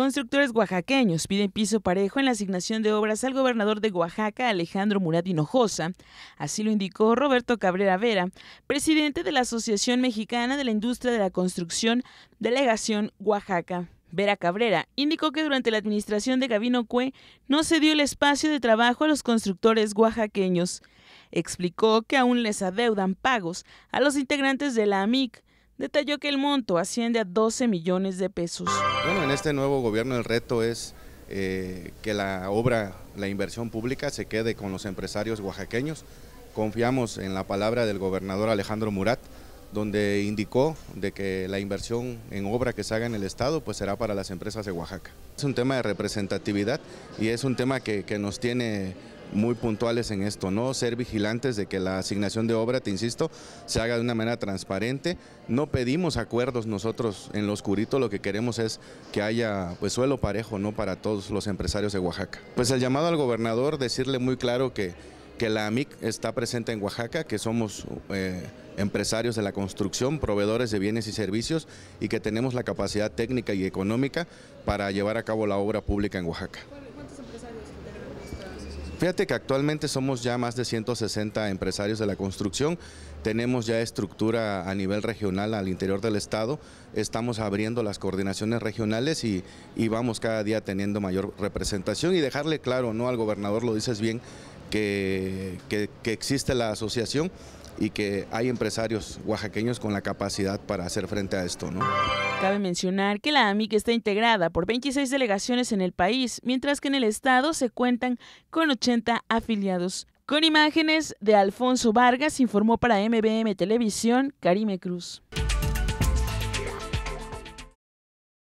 Constructores oaxaqueños piden piso parejo en la asignación de obras al gobernador de Oaxaca, Alejandro Murat Hinojosa. Así lo indicó Roberto Cabrera Vera, presidente de la Asociación Mexicana de la Industria de la Construcción, Delegación Oaxaca. Vera Cabrera indicó que durante la administración de Gabino Cue no se dio el espacio de trabajo a los constructores oaxaqueños. Explicó que aún les adeudan pagos a los integrantes de la AMIC, detalló que el monto asciende a 12 millones de pesos. Bueno, en este nuevo gobierno el reto es eh, que la obra, la inversión pública se quede con los empresarios oaxaqueños. Confiamos en la palabra del gobernador Alejandro Murat, donde indicó de que la inversión en obra que se haga en el Estado pues será para las empresas de Oaxaca. Es un tema de representatividad y es un tema que nos tiene muy puntuales en esto, ¿no? Ser vigilantes de que la asignación de obra, te insisto, se haga de una manera transparente. No pedimos acuerdos nosotros en lo oscurito, lo que queremos es que haya pues suelo parejo, ¿no? Para todos los empresarios de Oaxaca. Pues el llamado al gobernador, decirle muy claro que, que la AMIC está presente en Oaxaca, que somos eh, empresarios de la construcción, proveedores de bienes y servicios y que tenemos la capacidad técnica y económica para llevar a cabo la obra pública en Oaxaca. ¿Cuántos Fíjate que actualmente somos ya más de 160 empresarios de la construcción, tenemos ya estructura a nivel regional al interior del Estado, estamos abriendo las coordinaciones regionales y, vamos cada día teniendo mayor representación y dejarle claro, ¿no? Al gobernador lo dices bien, que, que existe la asociación y que hay empresarios oaxaqueños con la capacidad para hacer frente a esto. ¿no? Cabe mencionar que la AMIC está integrada por 26 delegaciones en el país, mientras que en el estado se cuentan con 80 afiliados. Con imágenes de Alfonso Vargas, informó para MBM Televisión Karime Cruz.